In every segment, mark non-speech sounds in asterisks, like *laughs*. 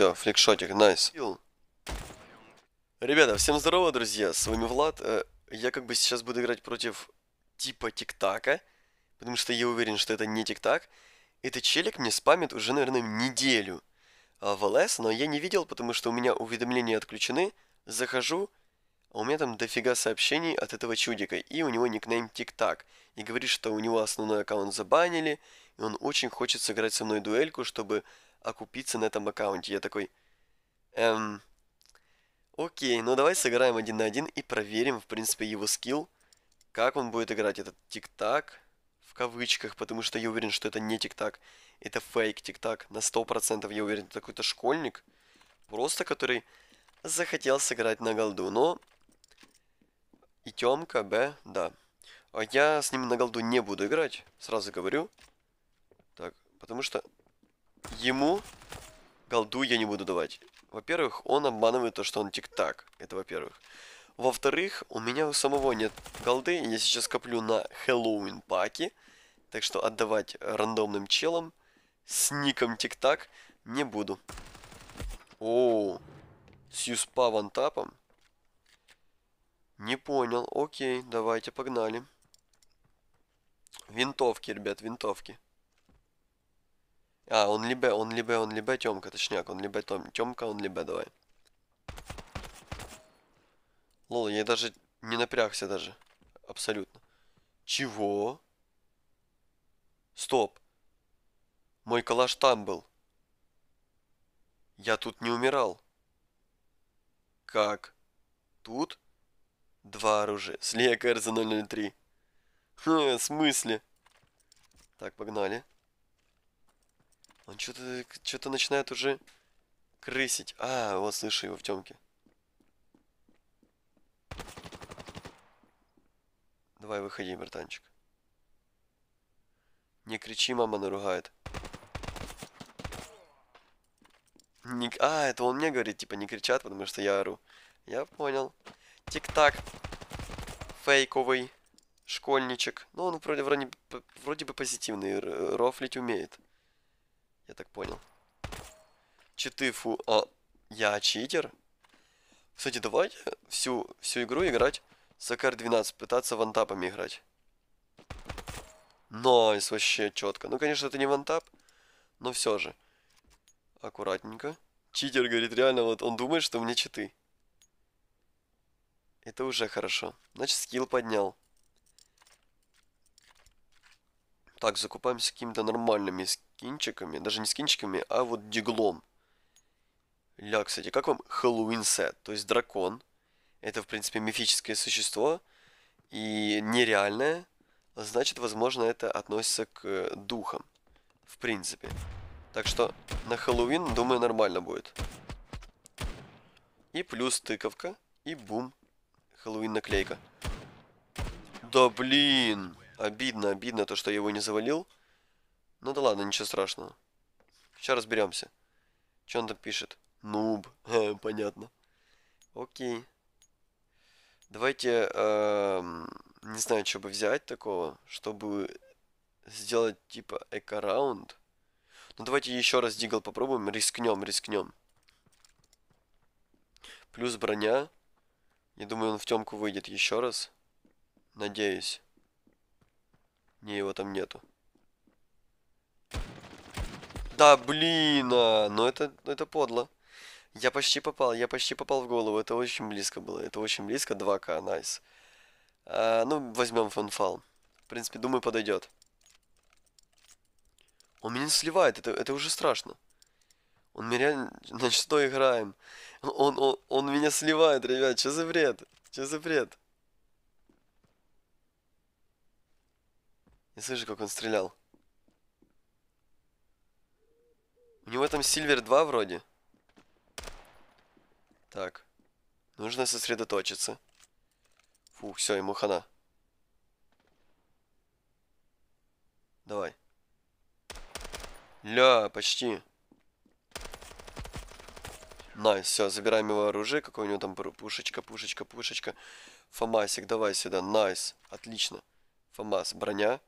Все, фликшотик, найс. Ребята, всем здорово, друзья, с вами Влад. Э, я как бы сейчас буду играть против типа тик-така, потому что я уверен, что это не тик-так. Этот челик мне спамит уже, наверное, неделю а, в ЛС, но я не видел, потому что у меня уведомления отключены. Захожу, а у меня там дофига сообщений от этого чудика, и у него никнейм Тик-Так. И говорит, что у него основной аккаунт забанили, и он очень хочет сыграть со мной дуэльку, чтобы окупиться на этом аккаунте. Я такой, эм, окей, ну давай сыграем один на один и проверим, в принципе, его скилл, как он будет играть этот тик-так, в кавычках, потому что я уверен, что это не тик-так, это фейк тик-так, на 100% я уверен, это какой-то школьник, просто который захотел сыграть на голду, но и Тёмка, Б, да. А я с ним на голду не буду играть, сразу говорю. Так, потому что ему голду я не буду давать. Во-первых, он обманывает то, что он тик-так. Это во-первых. Во-вторых, у меня у самого нет голды. Я сейчас коплю на Хэллоуин паки. Так что отдавать рандомным челам с ником тик-так не буду. О, с юспа вантапом? Не понял. Окей, давайте погнали. Винтовки, ребят, винтовки. А, он либо, он либо, он либо Тёмка, точняк, он либо Том, Тёмка, он либо, давай. Лол, я даже не напрягся даже. Абсолютно. Чего? Стоп. Мой калаш там был. Я тут не умирал. Как? Тут? Два оружия. Слея КРЗ-003. Хм, в смысле? Так, погнали. Он что-то что начинает уже крысить. А, вот слышу его в темке. Давай выходи, братанчик. Не кричи, мама наругает. Не... А, это он мне говорит, типа, не кричат, потому что я ору. Я понял. Тик-так. Фейковый школьничек. Ну, он вроде, вроде, вроде бы позитивный, рофлить умеет. Я так понял. Читы фу... А, я читер? Кстати, давайте всю, всю игру играть с АКР-12, пытаться вантапами играть. Найс, вообще четко. Ну, конечно, это не вантап, но все же. Аккуратненько. Читер говорит, реально, вот он думает, что у меня читы. Это уже хорошо. Значит, скилл поднял. Так, закупаемся какими-то нормальными скиллами скинчиками, даже не скинчиками, а вот диглом. Ля, кстати, как вам Хэллоуин сет? То есть дракон. Это, в принципе, мифическое существо и нереальное. Значит, возможно, это относится к э, духам. В принципе. Так что на Хэллоуин, думаю, нормально будет. И плюс тыковка. И бум. Хэллоуин наклейка. Да блин. Обидно, обидно то, что я его не завалил. Ну да ладно, ничего страшного. Сейчас разберемся. Что он там пишет? Нуб. *laughs* Понятно. Окей. Давайте, эм, не знаю, что бы взять такого, чтобы сделать типа эко-раунд. Ну давайте еще раз дигл попробуем, рискнем, рискнем. Плюс броня. Я думаю, он в темку выйдет еще раз. Надеюсь. Не, его там нету. Да блин, а, ну это, ну это подло. Я почти попал, я почти попал в голову. Это очень близко было, это очень близко. 2К, найс. А, ну, возьмем фанфал. В принципе, думаю, подойдет. Он меня сливает, это, это уже страшно. Он меня реально... Значит, что играем? Он, он, он меня сливает, ребят, что за бред? Что за бред? Не слышу, как он стрелял. У него там Сильвер 2 вроде. Так. Нужно сосредоточиться. Фух, все, ему хана. Давай. Ля, почти. Найс, все, забираем его оружие. Какое у него там пушечка, пушечка, пушечка. Фомасик, давай сюда. Найс, отлично. Фомас, броня.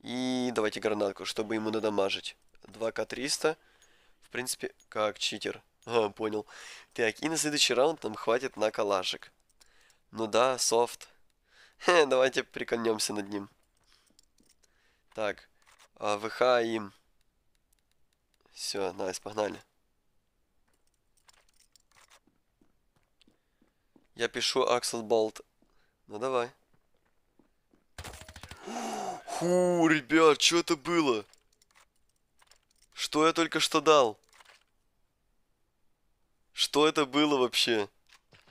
И давайте гранатку, чтобы ему надамажить. 2К300. В принципе, как читер. *laughs* А, понял. Так, и на следующий раунд нам хватит на калашик. Ну да, софт. *laughs* Хе, давайте приконнемся над ним. Так, а, ВХ им. Все, найс, погнали. Я пишу Аксел Болт. Ну давай. Фу, *gasps* ребят, что это было? Что я только что дал? Что это было вообще?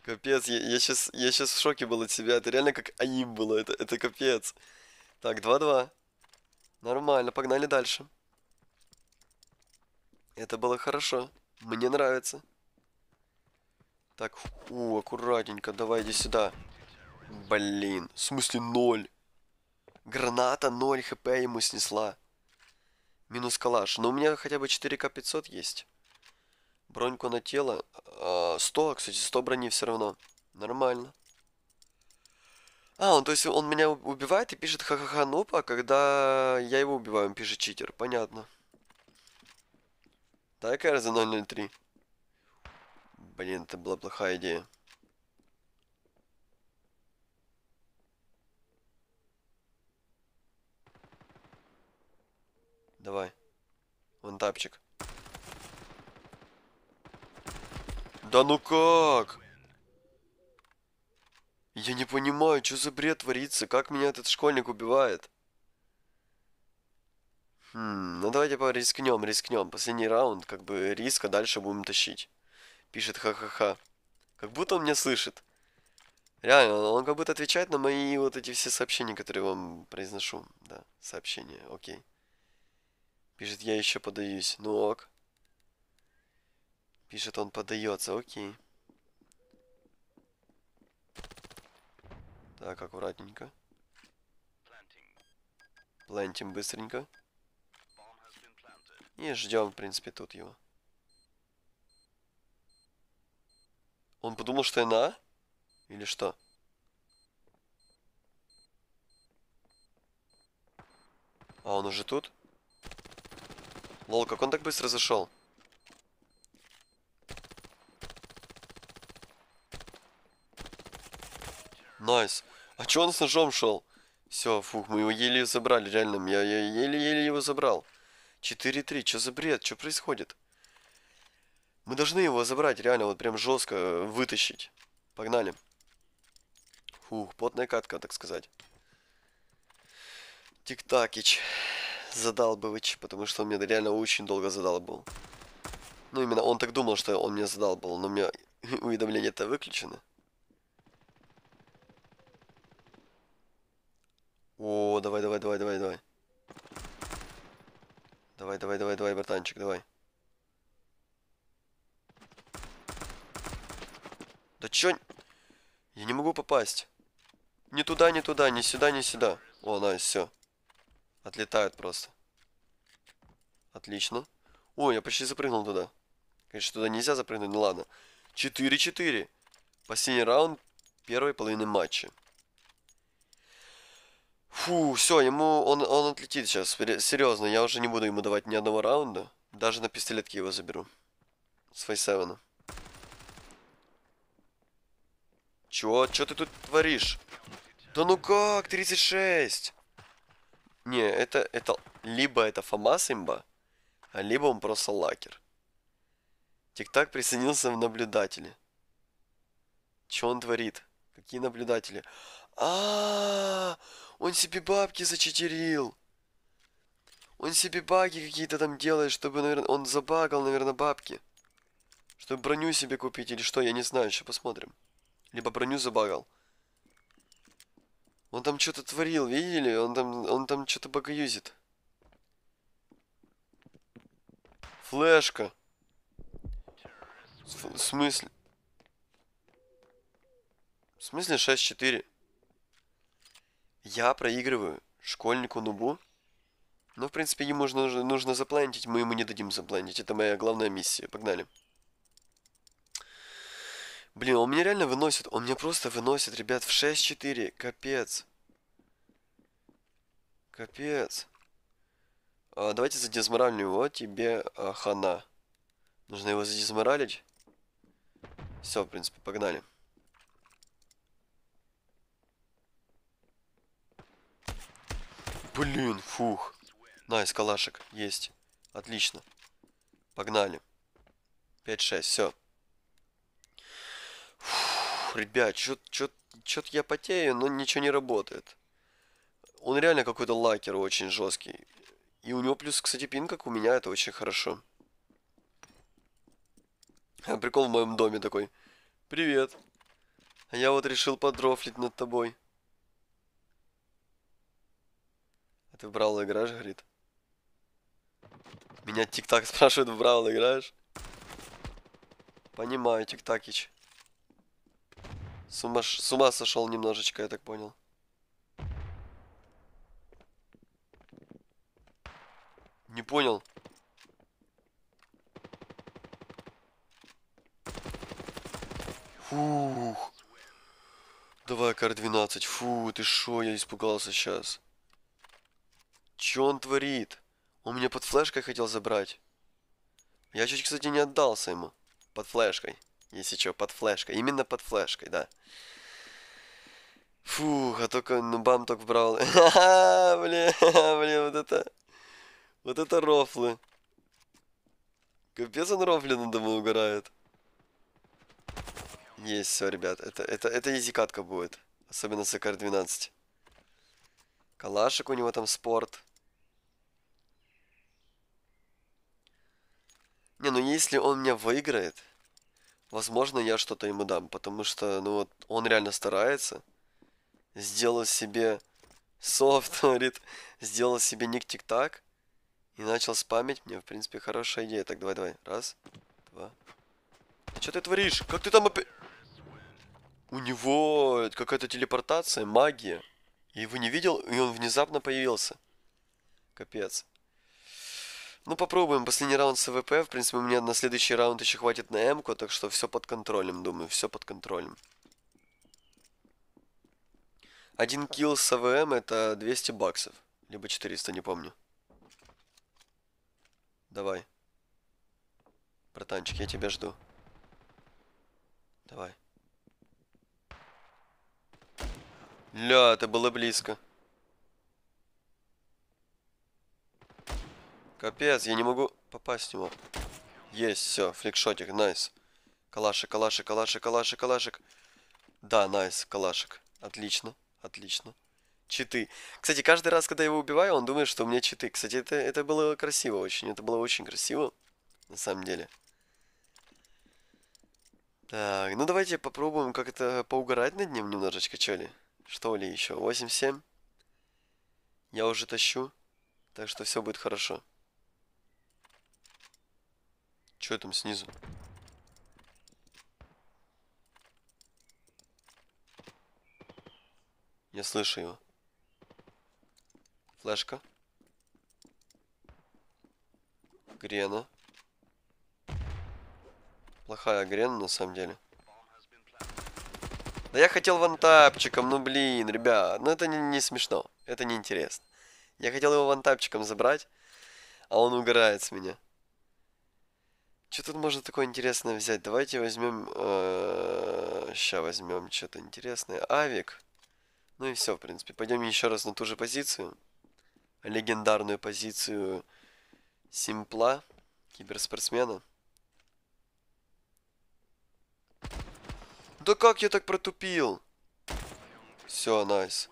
Капец, я, я, сейчас, я сейчас в шоке был от себя. Это реально как аим было, это, это капец. Так, 2-2. Нормально, погнали дальше. Это было хорошо. Мне нравится. Так, у, аккуратненько, давай иди сюда. Блин, в смысле ноль? Граната 0 хп ему снесла. Минус калаш. Но у меня хотя бы 4К 500 есть. Броньку на тело. А, 100, кстати, 100 брони все равно. Нормально. А, он, ну, то есть он меня убивает и пишет ха-ха-ха нуб, а когда я его убиваю, он пишет читер. Понятно. Дай КР за 003. Блин, это была плохая идея. Давай. Вон тапчик. Да ну как? Я не понимаю, что за бред творится? Как меня этот школьник убивает? Хм, ну давайте порискнем, рискнем. Последний раунд, как бы риска. дальше будем тащить. Пишет ха-ха-ха. Как будто он меня слышит. Реально, он как будто отвечает на мои вот эти все сообщения, которые я вам произношу. Да, сообщения, окей. Пишет, я еще подаюсь. Ну ок. Пишет, он подается. Окей. Так, аккуратненько. Плантим быстренько. И ждем, в принципе, тут его. Он подумал, что я на? Или что? А он уже тут? Лол, как он так быстро зашел? Найс. А че он с ножом шел? Все, фух, мы его еле забрали, реально. Я, еле-еле его забрал. 4-3, чё за бред? Чё происходит? Мы должны его забрать, реально, вот прям жестко э, вытащить. Погнали. Фух, потная катка, так сказать. Тик-такич задал бы Вич, потому что он меня реально очень долго задал был. Ну, именно он так думал, что он мне задал был, но у меня *laughs* уведомления-то выключены. О, давай, давай, давай, давай, давай. Давай, давай, давай, давай, братанчик, давай. Да чё? Я не могу попасть. Ни туда, ни туда, ни сюда, ни сюда. О, найс, nice, все. Отлетают просто. Отлично. О, я почти запрыгнул туда. Конечно, туда нельзя запрыгнуть, ну ладно. 4-4. Последний раунд первой половины матча. Фу, все, ему он, он отлетит сейчас. Серьезно, я уже не буду ему давать ни одного раунда. Даже на пистолетке его заберу. С фейсевена. Чего, Чё ты тут творишь? Да ну как? 36! Не, это, это либо это Фомас имба, а либо он просто лакер. Тик-так присоединился в наблюдатели. Че он творит? Какие наблюдатели? А, а Он себе бабки зачетерил! Он себе баги какие-то там делает, чтобы, наверное, он забагал, наверное, бабки. Чтобы броню себе купить или что, я не знаю, еще посмотрим. Либо броню забагал. Он там что-то творил, видели? Он там, он там что-то богаюзит. Флешка. В смысле? В смысле 6-4? Я проигрываю школьнику Нубу? Но, в принципе, ему нужно, нужно заплантить, мы ему не дадим заплантить. Это моя главная миссия. Погнали. Блин, он меня реально выносит. Он меня просто выносит, ребят, в 6-4. Капец. Капец. А, давайте задизморалим его. Тебе а, хана. Нужно его задезморалить. Все, в принципе, погнали. Блин, фух. Найс, калашек. Есть. Отлично. Погнали. 5-6, все. Ух, ребят, что-то я потею, но ничего не работает. Он реально какой-то лакер очень жесткий. И у него плюс, кстати, пин, как у меня, это очень хорошо. А, прикол в моем доме такой. Привет. А я вот решил подрофлить над тобой. А ты в Бравл играешь, говорит? Меня Тик-Так *laughs* спрашивает, в Бравл играешь? Понимаю, Тик-Такич. С ума, с ума сошел немножечко, я так понял. Не понял. Фух. Давай, кар 12. Фу, ты шо, я испугался сейчас. Че он творит? Он меня под флешкой хотел забрать. Я чуть, кстати, не отдался ему. Под флешкой. Если что, под флешкой. Именно под флешкой, да. Фух, а только, ну, бам только брал. *laughs* Ха-ха, блин, *laughs* блин, вот это... Вот это рофлы. Капец он рофли на дому угорает. Есть, все, ребят. Это, это, это изикатка будет. Особенно с АКР-12. Калашек у него там спорт. Не, ну если он меня выиграет, возможно, я что-то ему дам, потому что, ну вот, он реально старается. Сделал себе софт, *laughs* говорит, сделал себе ник тик-так и начал спамить мне. В принципе, хорошая идея. Так, давай, давай. Раз, два. Что ты творишь? Как ты там У него какая-то телепортация, магия. И его не видел, и он внезапно появился. Капец. Ну, попробуем. Последний раунд с ВП. В принципе, у меня на следующий раунд еще хватит на м так что все под контролем, думаю, все под контролем. Один килл с АВМ это 200 баксов. Либо 400, не помню. Давай. Братанчик, я тебя жду. Давай. Ля, это было близко. Капец, я не могу попасть в него. Есть, все, фликшотик, найс. Калашик, калашик, калашик, калашик, калашик. Да, найс, калашик. Отлично, отлично. Читы. Кстати, каждый раз, когда я его убиваю, он думает, что у меня читы. Кстати, это, это было красиво очень. Это было очень красиво, на самом деле. Так, ну давайте попробуем как-то поугарать над ним немножечко, что ли. Что ли еще? 8-7. Я уже тащу. Так что все будет хорошо. Что там снизу? Я слышу его. Флешка. Грена. Плохая грена на самом деле. Да я хотел вантапчиком, ну блин, ребят, ну это не, не смешно, это не интересно. Я хотел его вантапчиком забрать, а он угорает с меня. Что тут можно такое интересное взять? Давайте возьмем... Сейчас э, возьмем что-то интересное. Авик. Ну и все, в принципе. Пойдем еще раз на ту же позицию. Легендарную позицию Симпла, киберспортсмена. Да как я так протупил? Все, найс.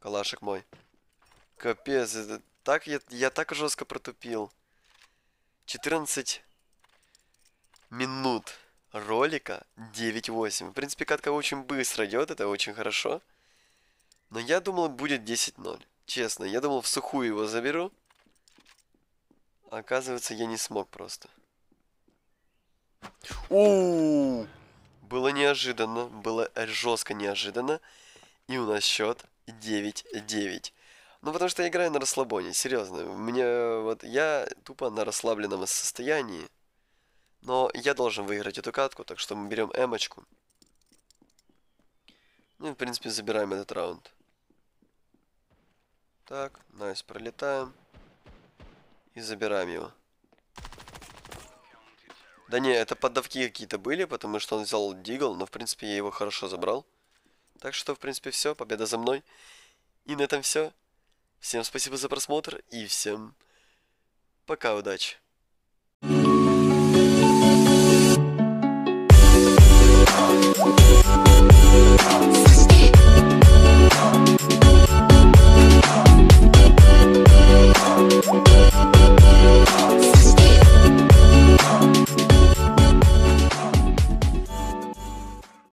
Калашек мой. Капец, это так я, я так жестко протупил. 14 минут ролика 9.8. В принципе, катка очень быстро идет, это очень хорошо. Но я думал, будет 10.0. Честно, я думал, в сухую его заберу. А оказывается, я не смог просто. О, Было неожиданно, было жестко неожиданно. И у нас счет 9-9. Ну, потому что я играю на расслабоне, серьезно. Мне вот я тупо на расслабленном состоянии. Но я должен выиграть эту катку, так что мы берем эмочку. Ну и, в принципе, забираем этот раунд. Так, найс, пролетаем. И забираем его. Да не, это поддавки какие-то были, потому что он взял Дигл, но в принципе я его хорошо забрал. Так что, в принципе, все, победа за мной. И на этом все. Всем спасибо за просмотр и всем пока, удачи. Fuck